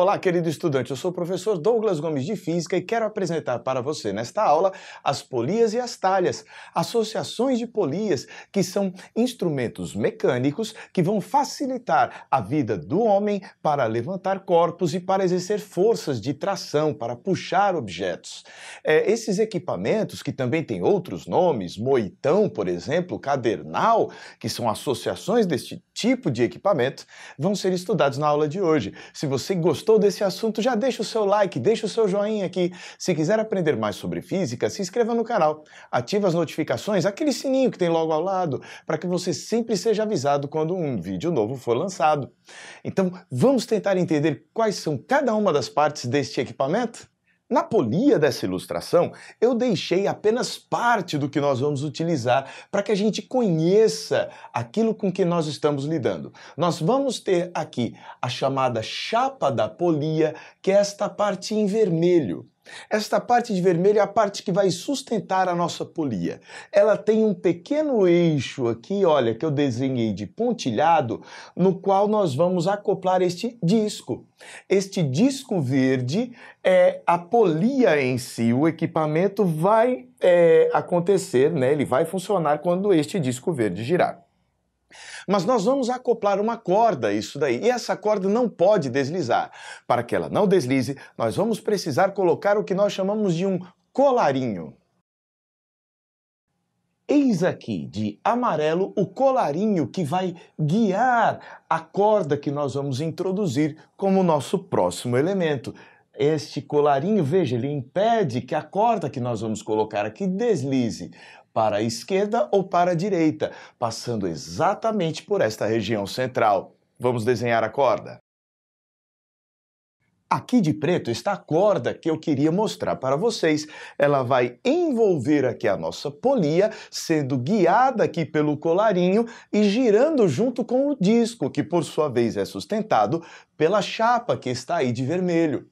Olá, querido estudante. Eu sou o professor Douglas Gomes de Física e quero apresentar para você nesta aula as polias e as talhas, associações de polias, que são instrumentos mecânicos que vão facilitar a vida do homem para levantar corpos e para exercer forças de tração, para puxar objetos. É, esses equipamentos, que também têm outros nomes, moitão, por exemplo, cadernal, que são associações deste tipo de equipamento, vão ser estudados na aula de hoje. Se você gostou, gostou desse assunto, já deixa o seu like, deixa o seu joinha aqui. Se quiser aprender mais sobre física, se inscreva no canal, ative as notificações, aquele sininho que tem logo ao lado, para que você sempre seja avisado quando um vídeo novo for lançado. Então, vamos tentar entender quais são cada uma das partes deste equipamento? Na polia dessa ilustração, eu deixei apenas parte do que nós vamos utilizar para que a gente conheça aquilo com que nós estamos lidando. Nós vamos ter aqui a chamada chapa da polia, que é esta parte em vermelho. Esta parte de vermelho é a parte que vai sustentar a nossa polia. Ela tem um pequeno eixo aqui, olha, que eu desenhei de pontilhado, no qual nós vamos acoplar este disco. Este disco verde é a polia em si, o equipamento vai é, acontecer, né? ele vai funcionar quando este disco verde girar. Mas nós vamos acoplar uma corda a isso daí, e essa corda não pode deslizar. Para que ela não deslize, nós vamos precisar colocar o que nós chamamos de um colarinho. Eis aqui de amarelo o colarinho que vai guiar a corda que nós vamos introduzir como nosso próximo elemento. Este colarinho, veja, ele impede que a corda que nós vamos colocar aqui deslize para a esquerda ou para a direita, passando exatamente por esta região central. Vamos desenhar a corda. Aqui de preto está a corda que eu queria mostrar para vocês. Ela vai envolver aqui a nossa polia, sendo guiada aqui pelo colarinho e girando junto com o disco, que por sua vez é sustentado pela chapa que está aí de vermelho.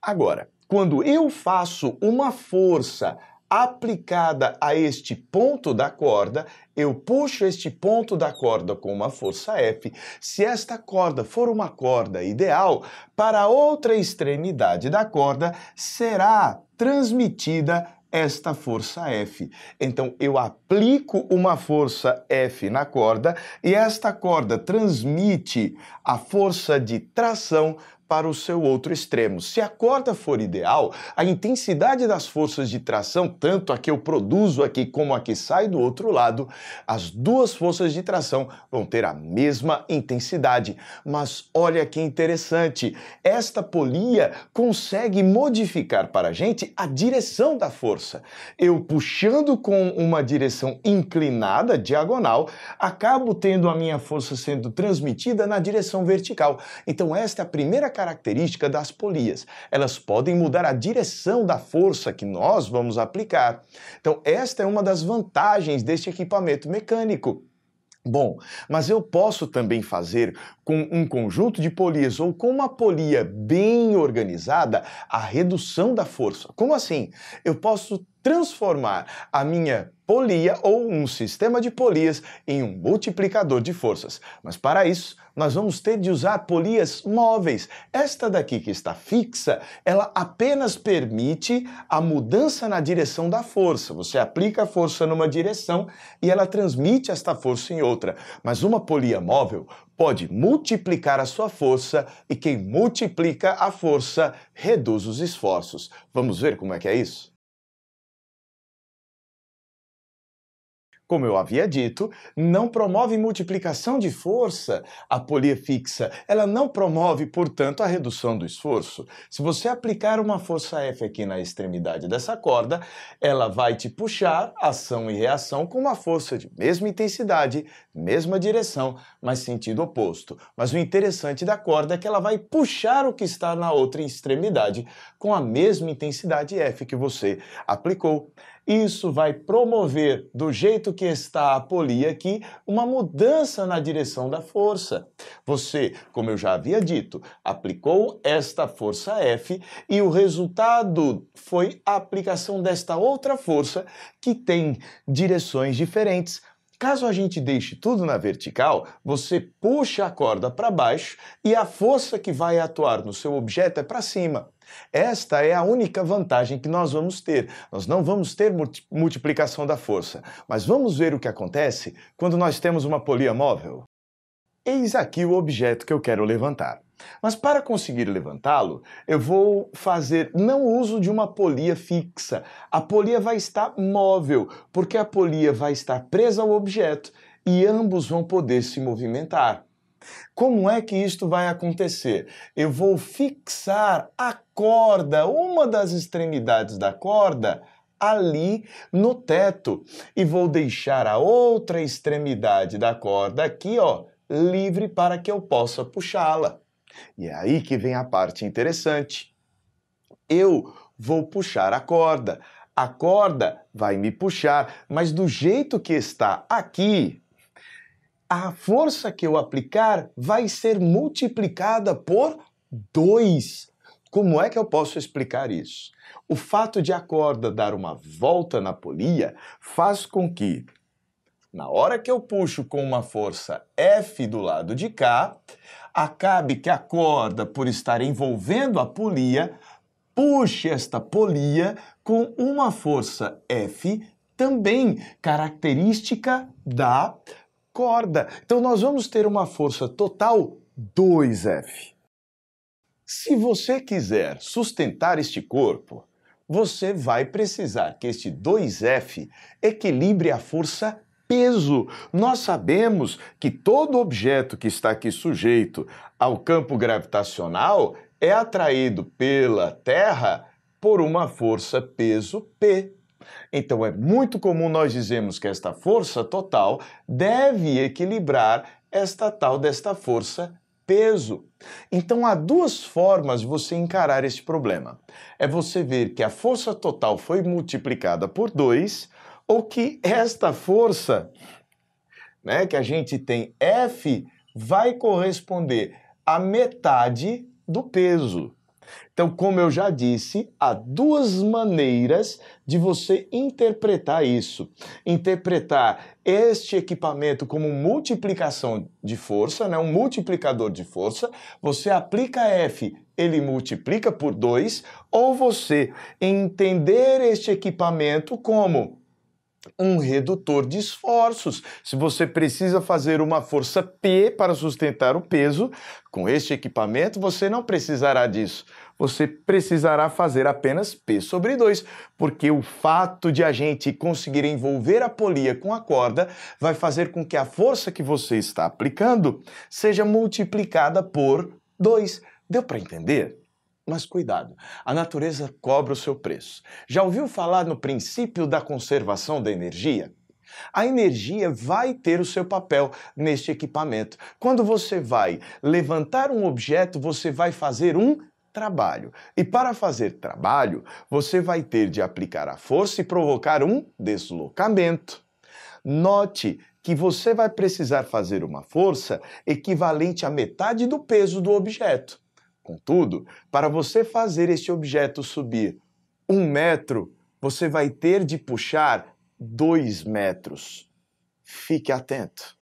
Agora, quando eu faço uma força aplicada a este ponto da corda, eu puxo este ponto da corda com uma força F. Se esta corda for uma corda ideal, para a outra extremidade da corda será transmitida esta força F. Então eu aplico uma força F na corda e esta corda transmite a força de tração para o seu outro extremo. Se a corda for ideal, a intensidade das forças de tração, tanto a que eu produzo aqui como a que sai do outro lado, as duas forças de tração vão ter a mesma intensidade. Mas olha que interessante, esta polia consegue modificar para a gente a direção da força. Eu puxando com uma direção inclinada, diagonal, acabo tendo a minha força sendo transmitida na direção vertical. Então esta é a primeira característica das polias. Elas podem mudar a direção da força que nós vamos aplicar. Então, esta é uma das vantagens deste equipamento mecânico. Bom, mas eu posso também fazer com um conjunto de polias ou com uma polia bem organizada a redução da força. Como assim? Eu posso transformar a minha polia ou um sistema de polias em um multiplicador de forças. Mas para isso, nós vamos ter de usar polias móveis. Esta daqui que está fixa, ela apenas permite a mudança na direção da força. Você aplica a força numa direção e ela transmite esta força em outra. Mas uma polia móvel pode multiplicar a sua força e quem multiplica a força reduz os esforços. Vamos ver como é que é isso? Como eu havia dito, não promove multiplicação de força a polia fixa. Ela não promove, portanto, a redução do esforço. Se você aplicar uma força F aqui na extremidade dessa corda, ela vai te puxar ação e reação com uma força de mesma intensidade, mesma direção, mas sentido oposto. Mas o interessante da corda é que ela vai puxar o que está na outra extremidade com a mesma intensidade F que você aplicou. Isso vai promover, do jeito que está a polia aqui, uma mudança na direção da força. Você, como eu já havia dito, aplicou esta força F e o resultado foi a aplicação desta outra força que tem direções diferentes. Caso a gente deixe tudo na vertical, você puxa a corda para baixo e a força que vai atuar no seu objeto é para cima. Esta é a única vantagem que nós vamos ter. Nós não vamos ter multiplicação da força, mas vamos ver o que acontece quando nós temos uma polia móvel. Eis aqui o objeto que eu quero levantar. Mas para conseguir levantá-lo, eu vou fazer não uso de uma polia fixa. A polia vai estar móvel, porque a polia vai estar presa ao objeto e ambos vão poder se movimentar. Como é que isto vai acontecer? Eu vou fixar a corda, uma das extremidades da corda, ali no teto e vou deixar a outra extremidade da corda aqui, ó, livre para que eu possa puxá-la. E é aí que vem a parte interessante. Eu vou puxar a corda. A corda vai me puxar, mas do jeito que está aqui, a força que eu aplicar vai ser multiplicada por 2. Como é que eu posso explicar isso? O fato de a corda dar uma volta na polia faz com que, na hora que eu puxo com uma força F do lado de cá, acabe que a corda, por estar envolvendo a polia, puxe esta polia com uma força F também característica da corda. Então nós vamos ter uma força total 2F. Se você quiser sustentar este corpo, você vai precisar que este 2F equilibre a força peso. Nós sabemos que todo objeto que está aqui sujeito ao campo gravitacional é atraído pela Terra por uma força peso P. Então é muito comum nós dizermos que esta força total deve equilibrar esta tal desta força peso. Então há duas formas de você encarar este problema. É você ver que a força total foi multiplicada por 2 ou que esta força, né, que a gente tem F vai corresponder à metade do peso. Então, como eu já disse, há duas maneiras de você interpretar isso. Interpretar este equipamento como multiplicação de força, né? um multiplicador de força. Você aplica F, ele multiplica por 2, ou você entender este equipamento como um redutor de esforços. Se você precisa fazer uma força P para sustentar o peso, com este equipamento você não precisará disso. Você precisará fazer apenas P sobre 2, porque o fato de a gente conseguir envolver a polia com a corda vai fazer com que a força que você está aplicando seja multiplicada por 2. Deu para entender? Mas cuidado, a natureza cobra o seu preço. Já ouviu falar no princípio da conservação da energia? A energia vai ter o seu papel neste equipamento. Quando você vai levantar um objeto, você vai fazer um trabalho. E para fazer trabalho, você vai ter de aplicar a força e provocar um deslocamento. Note que você vai precisar fazer uma força equivalente à metade do peso do objeto. Contudo, para você fazer este objeto subir um metro, você vai ter de puxar dois metros. Fique atento.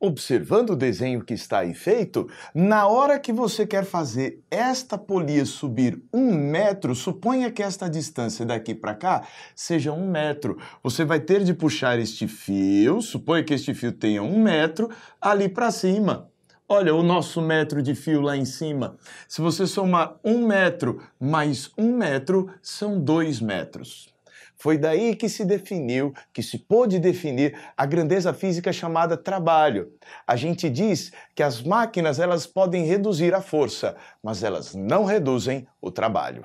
Observando o desenho que está aí feito, na hora que você quer fazer esta polia subir um metro, suponha que esta distância daqui para cá seja um metro. Você vai ter de puxar este fio, suponha que este fio tenha um metro, ali para cima, Olha o nosso metro de fio lá em cima. Se você somar um metro mais um metro, são dois metros. Foi daí que se definiu, que se pôde definir a grandeza física chamada trabalho. A gente diz que as máquinas elas podem reduzir a força, mas elas não reduzem o trabalho.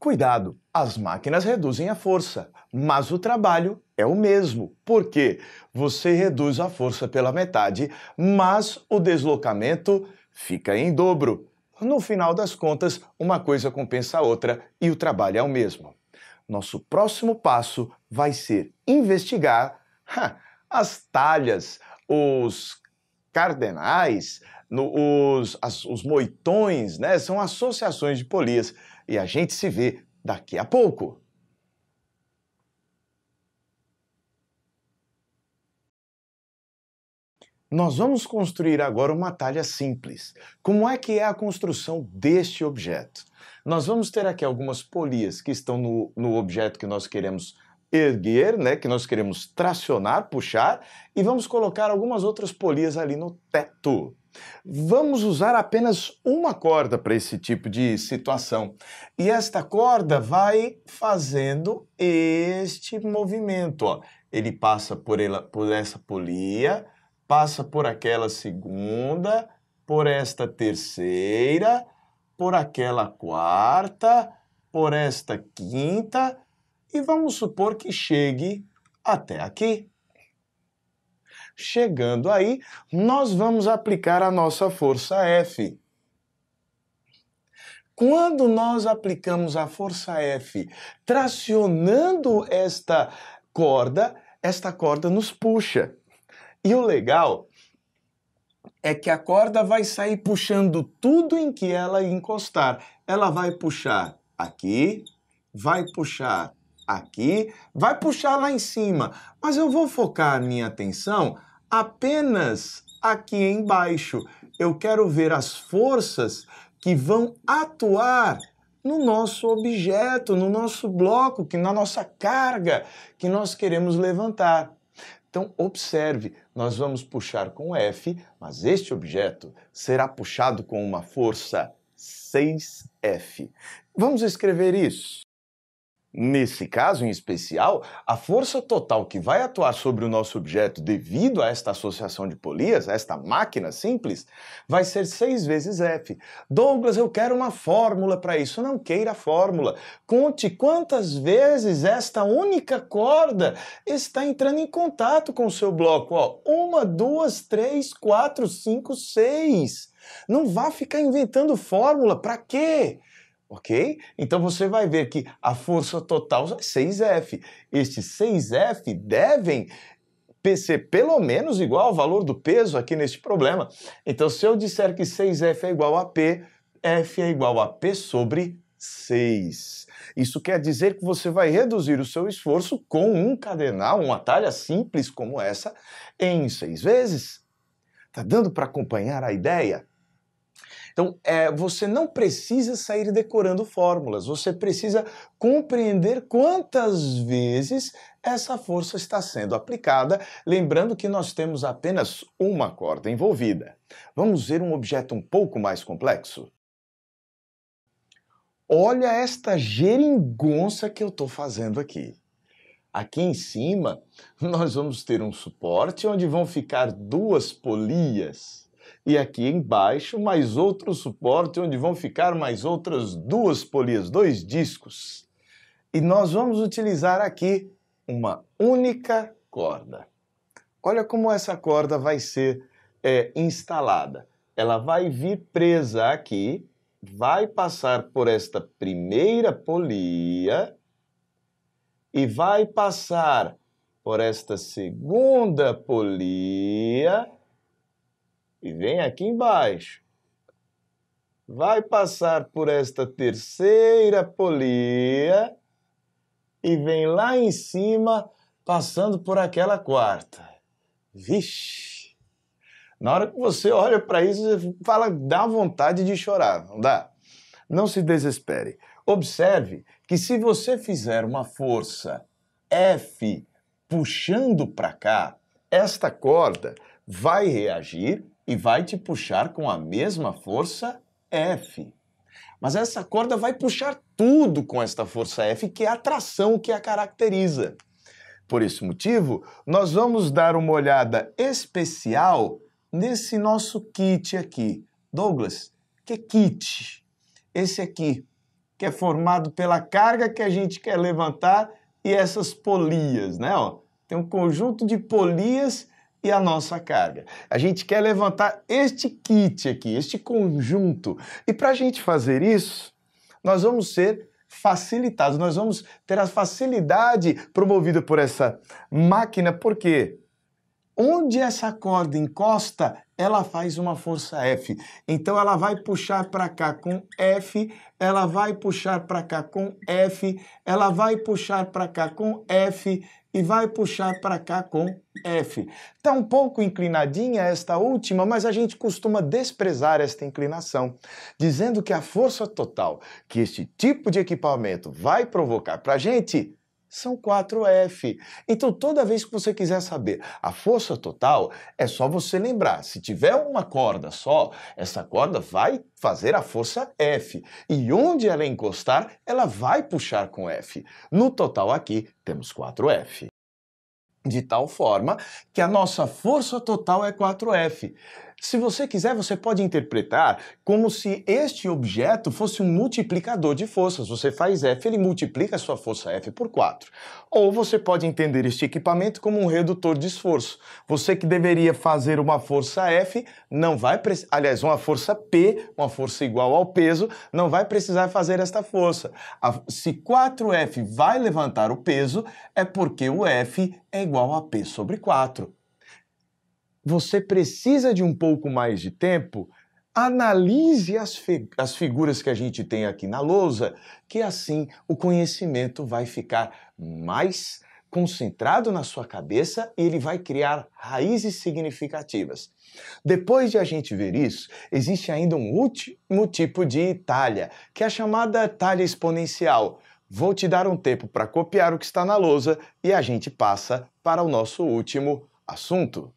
Cuidado, as máquinas reduzem a força, mas o trabalho é o mesmo, porque você reduz a força pela metade, mas o deslocamento fica em dobro. No final das contas, uma coisa compensa a outra e o trabalho é o mesmo. Nosso próximo passo vai ser investigar ha, as talhas, os cardenais, no, os, as, os moitões, né? São associações de polias e a gente se vê daqui a pouco. Nós vamos construir agora uma talha simples. Como é que é a construção deste objeto? Nós vamos ter aqui algumas polias que estão no, no objeto que nós queremos erguer, né, que nós queremos tracionar, puxar, e vamos colocar algumas outras polias ali no teto. Vamos usar apenas uma corda para esse tipo de situação. E esta corda vai fazendo este movimento. Ó. Ele passa por, ela, por essa polia, passa por aquela segunda, por esta terceira, por aquela quarta, por esta quinta, e vamos supor que chegue até aqui. Chegando aí, nós vamos aplicar a nossa força F. Quando nós aplicamos a força F, tracionando esta corda, esta corda nos puxa. E o legal é que a corda vai sair puxando tudo em que ela encostar. Ela vai puxar aqui, vai puxar aqui, vai puxar lá em cima. Mas eu vou focar a minha atenção apenas aqui embaixo. Eu quero ver as forças que vão atuar no nosso objeto, no nosso bloco, que na nossa carga que nós queremos levantar. Então observe, nós vamos puxar com F, mas este objeto será puxado com uma força 6F. Vamos escrever isso. Nesse caso em especial, a força total que vai atuar sobre o nosso objeto devido a esta associação de polias, a esta máquina simples, vai ser 6 vezes F. Douglas, eu quero uma fórmula para isso. Não queira fórmula. Conte quantas vezes esta única corda está entrando em contato com o seu bloco. Ó, uma, duas, três, quatro, cinco, seis. Não vá ficar inventando fórmula. Para quê? ok? Então você vai ver que a força total é 6F. Estes 6F devem ser pelo menos igual ao valor do peso aqui neste problema. Então se eu disser que 6F é igual a P, F é igual a P sobre 6. Isso quer dizer que você vai reduzir o seu esforço com um cadenal, uma talha simples como essa, em seis vezes. Tá dando para acompanhar a ideia? Então, é, você não precisa sair decorando fórmulas, você precisa compreender quantas vezes essa força está sendo aplicada, lembrando que nós temos apenas uma corda envolvida. Vamos ver um objeto um pouco mais complexo? Olha esta geringonça que eu estou fazendo aqui. Aqui em cima, nós vamos ter um suporte onde vão ficar duas polias e aqui embaixo mais outro suporte onde vão ficar mais outras duas polias, dois discos. E nós vamos utilizar aqui uma única corda. Olha como essa corda vai ser é, instalada. Ela vai vir presa aqui, vai passar por esta primeira polia e vai passar por esta segunda polia e vem aqui embaixo. Vai passar por esta terceira polia e vem lá em cima, passando por aquela quarta. Vixe! Na hora que você olha para isso, você fala, dá vontade de chorar, não dá? Não se desespere. Observe que se você fizer uma força F puxando para cá, esta corda vai reagir e vai te puxar com a mesma força F. Mas essa corda vai puxar tudo com esta força F, que é a atração que a caracteriza. Por esse motivo, nós vamos dar uma olhada especial nesse nosso kit aqui. Douglas, que kit? Esse aqui, que é formado pela carga que a gente quer levantar e essas polias, né? Ó, tem um conjunto de polias e a nossa carga. A gente quer levantar este kit aqui, este conjunto. E para a gente fazer isso, nós vamos ser facilitados, nós vamos ter a facilidade promovida por essa máquina, porque onde essa corda encosta, ela faz uma força F. Então ela vai puxar para cá com F, ela vai puxar para cá com F, ela vai puxar para cá com F, e vai puxar para cá com F. Está um pouco inclinadinha esta última, mas a gente costuma desprezar esta inclinação, dizendo que a força total que este tipo de equipamento vai provocar para a gente são 4F. Então, toda vez que você quiser saber a força total, é só você lembrar. Se tiver uma corda só, essa corda vai fazer a força F. E onde ela encostar, ela vai puxar com F. No total aqui, temos 4F. De tal forma que a nossa força total é 4F. Se você quiser, você pode interpretar como se este objeto fosse um multiplicador de forças. Você faz F, ele multiplica a sua força F por 4. Ou você pode entender este equipamento como um redutor de esforço. Você que deveria fazer uma força F, não vai, aliás, uma força P, uma força igual ao peso, não vai precisar fazer esta força. Se 4F vai levantar o peso, é porque o F é igual a P sobre 4 você precisa de um pouco mais de tempo, analise as, fi as figuras que a gente tem aqui na lousa, que assim o conhecimento vai ficar mais concentrado na sua cabeça e ele vai criar raízes significativas. Depois de a gente ver isso, existe ainda um último tipo de talha, que é a chamada talha exponencial. Vou te dar um tempo para copiar o que está na lousa e a gente passa para o nosso último assunto.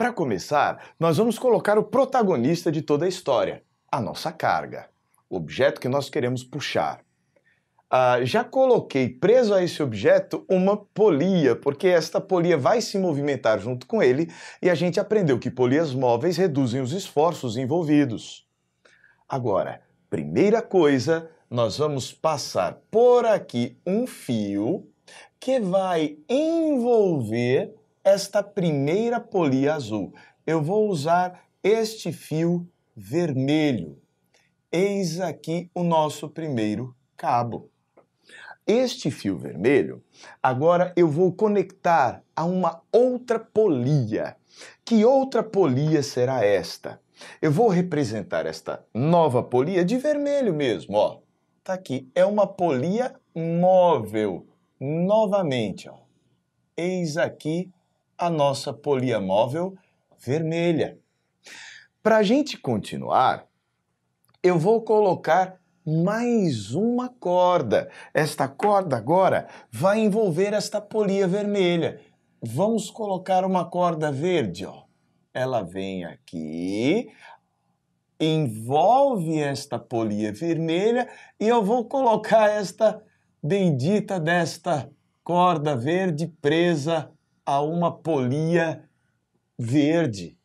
Para começar, nós vamos colocar o protagonista de toda a história, a nossa carga, o objeto que nós queremos puxar. Ah, já coloquei preso a esse objeto uma polia, porque esta polia vai se movimentar junto com ele e a gente aprendeu que polias móveis reduzem os esforços envolvidos. Agora, primeira coisa, nós vamos passar por aqui um fio que vai envolver esta primeira polia azul. Eu vou usar este fio vermelho. Eis aqui o nosso primeiro cabo. Este fio vermelho, agora eu vou conectar a uma outra polia. Que outra polia será esta? Eu vou representar esta nova polia de vermelho mesmo, ó. Tá aqui, é uma polia móvel. Novamente, ó. Eis aqui a nossa polia móvel vermelha. Para a gente continuar, eu vou colocar mais uma corda. Esta corda agora vai envolver esta polia vermelha. Vamos colocar uma corda verde, ó. Ela vem aqui, envolve esta polia vermelha e eu vou colocar esta bendita desta corda verde presa a uma polia verde.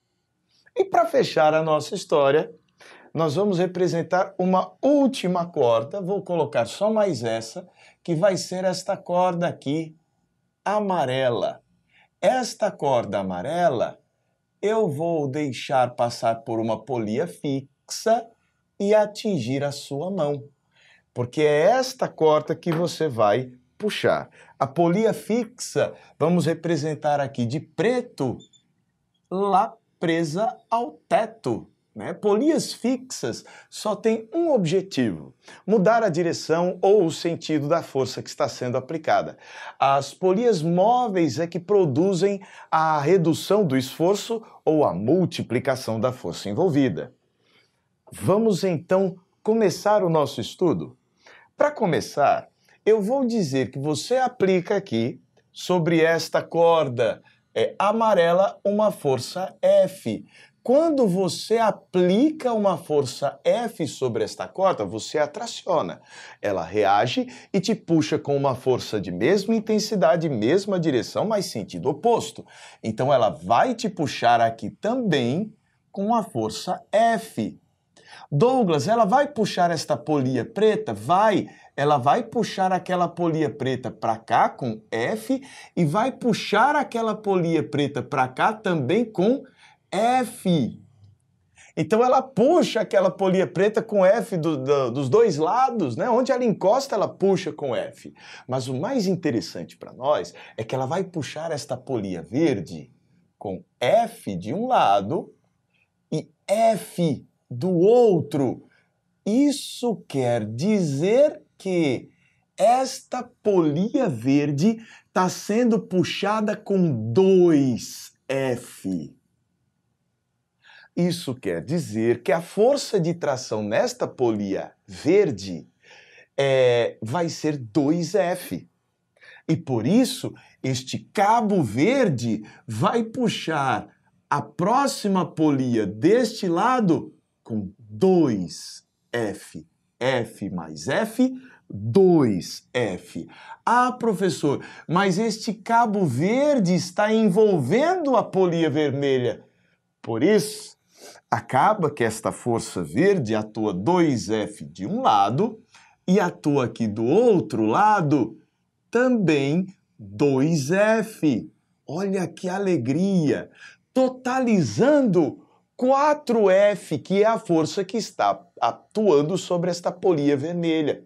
E para fechar a nossa história, nós vamos representar uma última corda. Vou colocar só mais essa, que vai ser esta corda aqui, amarela. Esta corda amarela eu vou deixar passar por uma polia fixa e atingir a sua mão, porque é esta corda que você vai puxar. A polia fixa, vamos representar aqui de preto, lá presa ao teto. Né? Polias fixas só tem um objetivo: mudar a direção ou o sentido da força que está sendo aplicada. As polias móveis é que produzem a redução do esforço ou a multiplicação da força envolvida. Vamos então começar o nosso estudo? Para começar, eu vou dizer que você aplica aqui sobre esta corda é, amarela uma força F. Quando você aplica uma força F sobre esta corda, você a traciona. Ela reage e te puxa com uma força de mesma intensidade, mesma direção, mas sentido oposto. Então ela vai te puxar aqui também com a força F. Douglas, ela vai puxar esta polia preta? Vai ela vai puxar aquela polia preta para cá com F e vai puxar aquela polia preta para cá também com F. Então ela puxa aquela polia preta com F do, do, dos dois lados, né? Onde ela encosta, ela puxa com F. Mas o mais interessante para nós é que ela vai puxar esta polia verde com F de um lado e F do outro. Isso quer dizer que esta polia verde está sendo puxada com dois F. Isso quer dizer que a força de tração nesta polia verde é, vai ser 2F. E por isso, este cabo verde vai puxar a próxima polia deste lado com 2F. F mais F, 2F. Ah, professor, mas este cabo verde está envolvendo a polia vermelha. Por isso, acaba que esta força verde atua 2F de um lado e atua aqui do outro lado também 2F. Olha que alegria! Totalizando 4F, que é a força que está atuando sobre esta polia vermelha.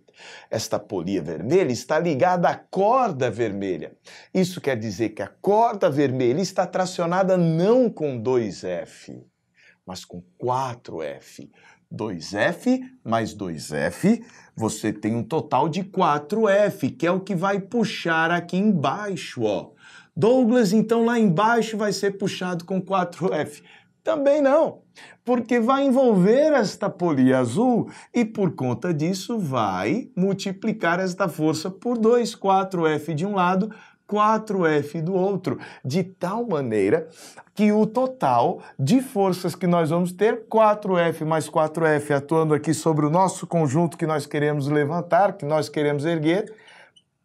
Esta polia vermelha está ligada à corda vermelha. Isso quer dizer que a corda vermelha está tracionada não com 2F, mas com 4F. 2F mais 2F, você tem um total de 4F, que é o que vai puxar aqui embaixo, ó. Douglas, então lá embaixo vai ser puxado com 4F. Também não, porque vai envolver esta polia azul e por conta disso vai multiplicar esta força por 2, 4F de um lado, 4F do outro, de tal maneira que o total de forças que nós vamos ter, 4F mais 4F atuando aqui sobre o nosso conjunto que nós queremos levantar, que nós queremos erguer,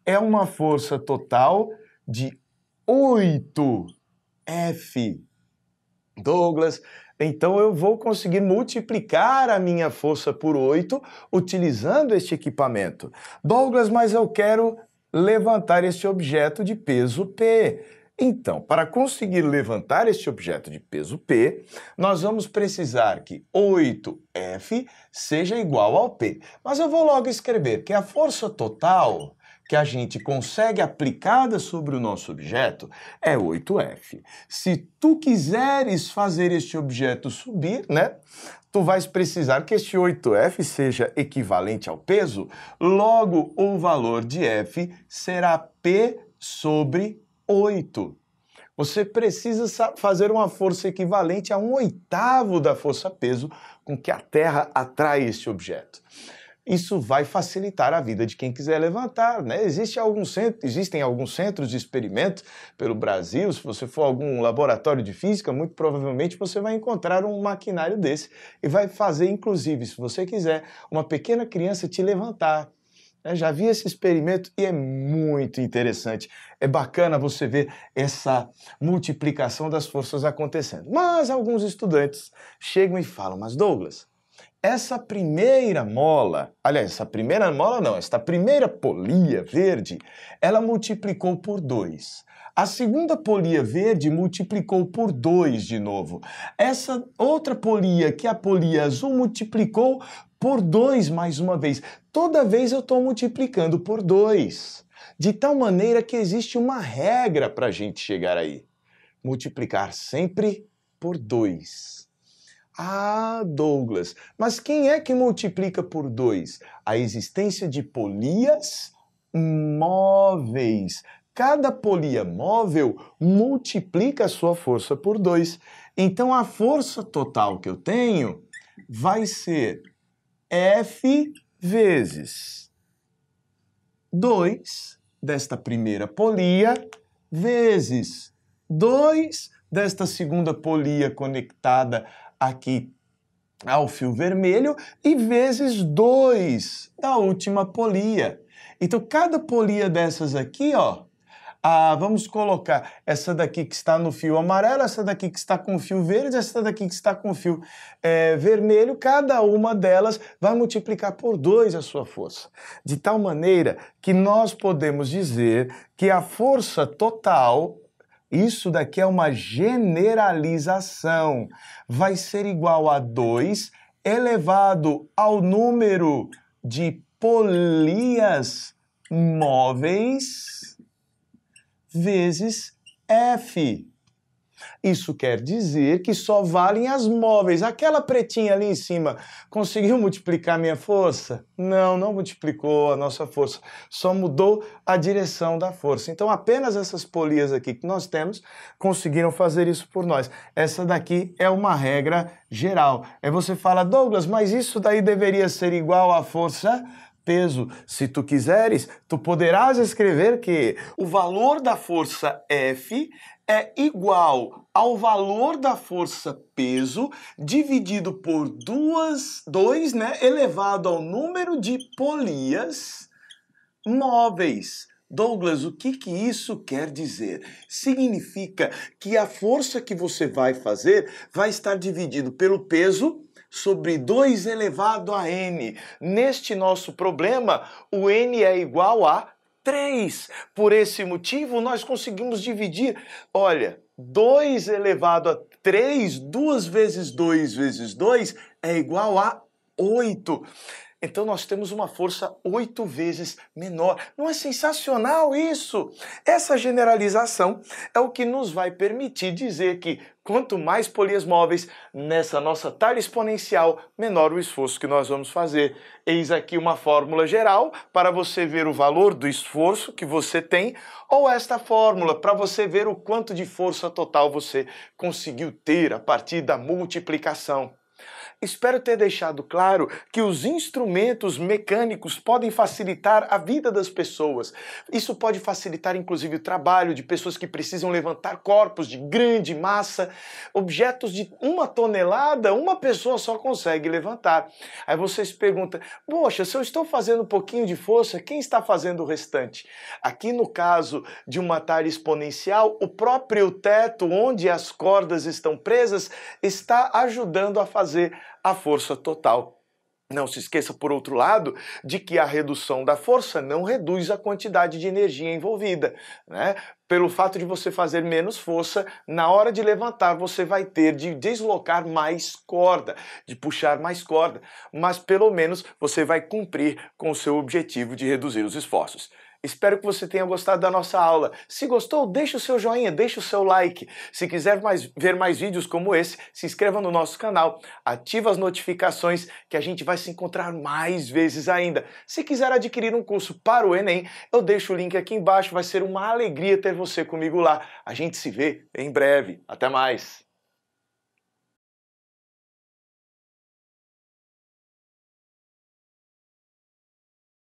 é uma força total de 8F Douglas. Então eu vou conseguir multiplicar a minha força por 8 utilizando este equipamento. Douglas, mas eu quero levantar este objeto de peso P. Então, para conseguir levantar este objeto de peso P, nós vamos precisar que 8F seja igual ao P. Mas eu vou logo escrever que a força total que a gente consegue aplicada sobre o nosso objeto é 8F. Se tu quiseres fazer este objeto subir, né? Tu vais precisar que este 8F seja equivalente ao peso, logo o valor de F será P sobre 8 você precisa fazer uma força equivalente a um oitavo da força peso com que a Terra atrai este objeto isso vai facilitar a vida de quem quiser levantar, né? Existe algum centro, existem alguns centros de experimento pelo Brasil. Se você for a algum laboratório de física, muito provavelmente você vai encontrar um maquinário desse e vai fazer, inclusive, se você quiser, uma pequena criança te levantar. Eu é, já vi esse experimento e é muito interessante. É bacana você ver essa multiplicação das forças acontecendo. Mas alguns estudantes chegam e falam: Mas Douglas, essa primeira mola, aliás, essa primeira mola não, esta primeira polia verde, ela multiplicou por 2. A segunda polia verde multiplicou por 2 de novo. Essa outra polia, que é a polia azul, multiplicou por 2 mais uma vez. Toda vez eu estou multiplicando por 2. De tal maneira que existe uma regra para a gente chegar aí: multiplicar sempre por 2. Ah, Douglas, mas quem é que multiplica por 2? A existência de polias móveis. Cada polia móvel multiplica a sua força por 2. Então a força total que eu tenho vai ser F vezes 2 desta primeira polia vezes 2 desta segunda polia conectada aqui ao fio vermelho e vezes 2 da última polia. Então, cada polia dessas aqui, ó, ah, vamos colocar essa daqui que está no fio amarelo, essa daqui que está com fio verde, essa daqui que está com fio é, vermelho. Cada uma delas vai multiplicar por dois a sua força. De tal maneira que nós podemos dizer que a força total isso daqui é uma generalização. Vai ser igual a 2 elevado ao número de polias móveis vezes F. Isso quer dizer que só valem as móveis. Aquela pretinha ali em cima conseguiu multiplicar minha força? Não, não multiplicou a nossa força, só mudou a direção da força. Então apenas essas polias aqui que nós temos conseguiram fazer isso por nós. Essa daqui é uma regra geral. É você fala, Douglas, mas isso daí deveria ser igual à força peso. Se tu quiseres, tu poderás escrever que o valor da força F é igual ao valor da força peso dividido por duas, 2 né, elevado ao número de polias móveis. Douglas, o que, que isso quer dizer? Significa que a força que você vai fazer vai estar dividido pelo peso sobre 2 elevado a n. Neste nosso problema, o n é igual a 3. Por esse motivo, nós conseguimos dividir, olha, 2 elevado a 3, 2 vezes 2 vezes 2 é igual a 8. Então nós temos uma força oito vezes menor. Não é sensacional isso? Essa generalização é o que nos vai permitir dizer que quanto mais polias móveis nessa nossa talha exponencial, menor o esforço que nós vamos fazer. Eis aqui uma fórmula geral para você ver o valor do esforço que você tem, ou esta fórmula para você ver o quanto de força total você conseguiu ter a partir da multiplicação. Espero ter deixado claro que os instrumentos mecânicos podem facilitar a vida das pessoas. Isso pode facilitar, inclusive, o trabalho de pessoas que precisam levantar corpos de grande massa. Objetos de uma tonelada, uma pessoa só consegue levantar. Aí você se pergunta: poxa, se eu estou fazendo um pouquinho de força, quem está fazendo o restante? Aqui no caso de uma talha exponencial, o próprio teto onde as cordas estão presas está ajudando a fazer a força total. Não se esqueça, por outro lado, de que a redução da força não reduz a quantidade de energia envolvida. Né? Pelo fato de você fazer menos força, na hora de levantar, você vai ter de deslocar mais corda, de puxar mais corda, mas pelo menos você vai cumprir com o seu objetivo de reduzir os esforços. Espero que você tenha gostado da nossa aula. Se gostou, deixe o seu joinha, deixe o seu like. Se quiser mais, ver mais vídeos como esse, se inscreva no nosso canal, ative as notificações que a gente vai se encontrar mais vezes ainda. Se quiser adquirir um curso para o Enem, eu deixo o link aqui embaixo. Vai ser uma alegria ter você comigo lá. A gente se vê em breve. Até mais!